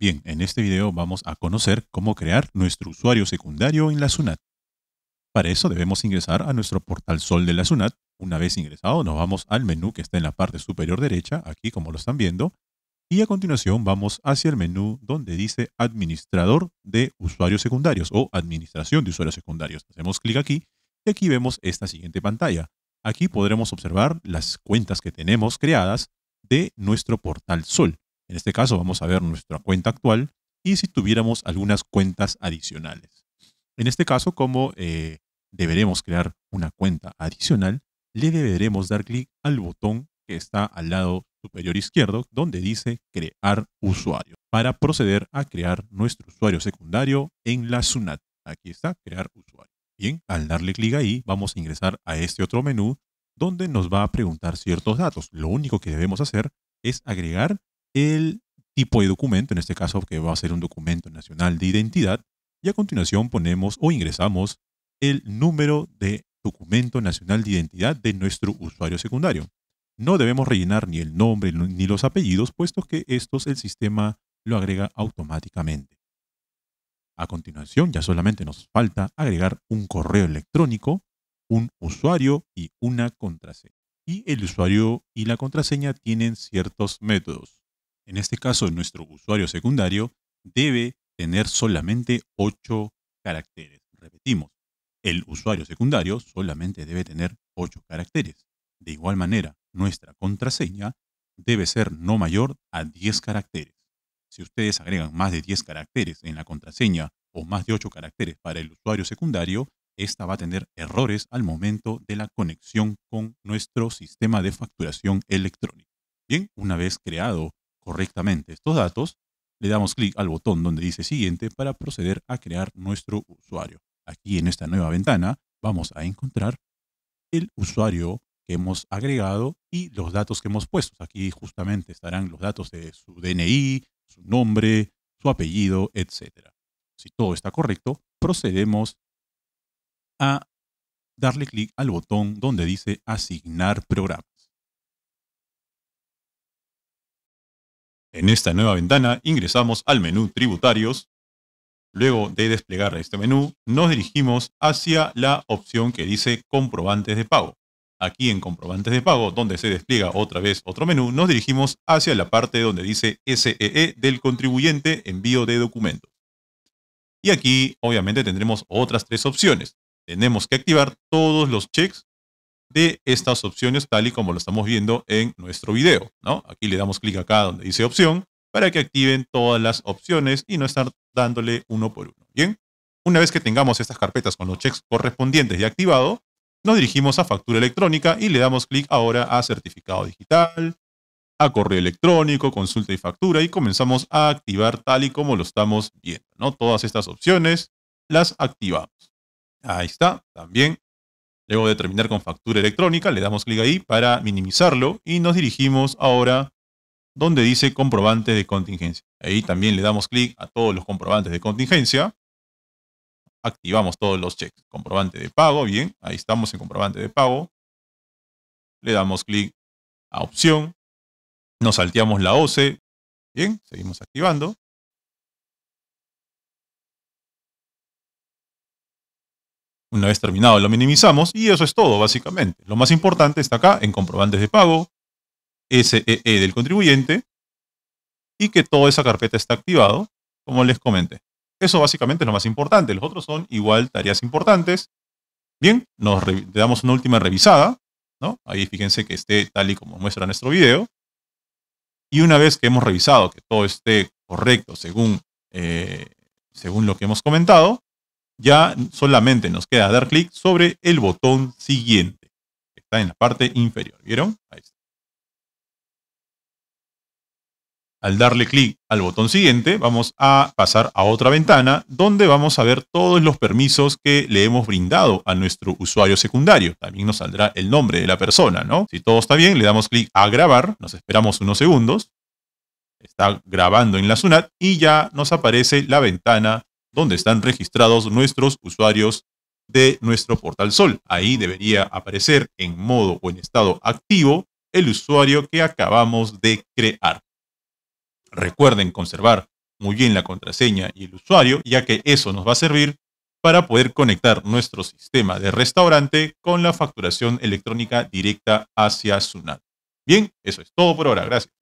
Bien, en este video vamos a conocer cómo crear nuestro usuario secundario en la SUNAT. Para eso debemos ingresar a nuestro portal Sol de la SUNAT. Una vez ingresado nos vamos al menú que está en la parte superior derecha, aquí como lo están viendo, y a continuación vamos hacia el menú donde dice Administrador de usuarios secundarios o Administración de usuarios secundarios. Hacemos clic aquí y aquí vemos esta siguiente pantalla. Aquí podremos observar las cuentas que tenemos creadas de nuestro portal Sol. En este caso vamos a ver nuestra cuenta actual y si tuviéramos algunas cuentas adicionales. En este caso, como eh, deberemos crear una cuenta adicional, le deberemos dar clic al botón que está al lado superior izquierdo donde dice crear usuario para proceder a crear nuestro usuario secundario en la SUNAT. Aquí está, crear usuario. Bien, al darle clic ahí vamos a ingresar a este otro menú donde nos va a preguntar ciertos datos. Lo único que debemos hacer es agregar el tipo de documento, en este caso que va a ser un documento nacional de identidad, y a continuación ponemos o ingresamos el número de documento nacional de identidad de nuestro usuario secundario. No debemos rellenar ni el nombre ni los apellidos, puesto que estos el sistema lo agrega automáticamente. A continuación, ya solamente nos falta agregar un correo electrónico, un usuario y una contraseña. Y el usuario y la contraseña tienen ciertos métodos en este caso nuestro usuario secundario, debe tener solamente 8 caracteres. Repetimos, el usuario secundario solamente debe tener 8 caracteres. De igual manera, nuestra contraseña debe ser no mayor a 10 caracteres. Si ustedes agregan más de 10 caracteres en la contraseña o más de 8 caracteres para el usuario secundario, esta va a tener errores al momento de la conexión con nuestro sistema de facturación electrónica. Bien, una vez creado correctamente estos datos, le damos clic al botón donde dice siguiente para proceder a crear nuestro usuario. Aquí en esta nueva ventana vamos a encontrar el usuario que hemos agregado y los datos que hemos puesto. Aquí justamente estarán los datos de su DNI, su nombre, su apellido, etc. Si todo está correcto, procedemos a darle clic al botón donde dice asignar programa. En esta nueva ventana ingresamos al menú Tributarios. Luego de desplegar este menú, nos dirigimos hacia la opción que dice Comprobantes de pago. Aquí en Comprobantes de pago, donde se despliega otra vez otro menú, nos dirigimos hacia la parte donde dice SEE e del contribuyente envío de documentos. Y aquí, obviamente, tendremos otras tres opciones. Tenemos que activar todos los checks de estas opciones tal y como lo estamos viendo en nuestro video. ¿no? Aquí le damos clic acá donde dice opción para que activen todas las opciones y no estar dándole uno por uno. Bien, una vez que tengamos estas carpetas con los checks correspondientes y activado, nos dirigimos a factura electrónica y le damos clic ahora a certificado digital, a correo electrónico, consulta y factura y comenzamos a activar tal y como lo estamos viendo. ¿no? Todas estas opciones las activamos. Ahí está, también Luego de terminar con factura electrónica, le damos clic ahí para minimizarlo y nos dirigimos ahora donde dice comprobante de contingencia. Ahí también le damos clic a todos los comprobantes de contingencia. Activamos todos los checks. Comprobante de pago, bien, ahí estamos en comprobante de pago. Le damos clic a opción. Nos salteamos la OCE. Bien, seguimos activando. Una vez terminado lo minimizamos y eso es todo básicamente. Lo más importante está acá en comprobantes de pago, SEE e del contribuyente y que toda esa carpeta está activado, como les comenté. Eso básicamente es lo más importante. Los otros son igual tareas importantes. Bien, nos le damos una última revisada. ¿no? Ahí fíjense que esté tal y como muestra nuestro video. Y una vez que hemos revisado que todo esté correcto según, eh, según lo que hemos comentado, ya solamente nos queda dar clic sobre el botón siguiente, está en la parte inferior. ¿Vieron? Ahí está. Al darle clic al botón siguiente, vamos a pasar a otra ventana donde vamos a ver todos los permisos que le hemos brindado a nuestro usuario secundario. También nos saldrá el nombre de la persona, ¿no? Si todo está bien, le damos clic a grabar, nos esperamos unos segundos, está grabando en la SUNAT y ya nos aparece la ventana donde están registrados nuestros usuarios de nuestro portal Sol. Ahí debería aparecer en modo o en estado activo el usuario que acabamos de crear. Recuerden conservar muy bien la contraseña y el usuario, ya que eso nos va a servir para poder conectar nuestro sistema de restaurante con la facturación electrónica directa hacia Sunat. Bien, eso es todo por ahora. Gracias.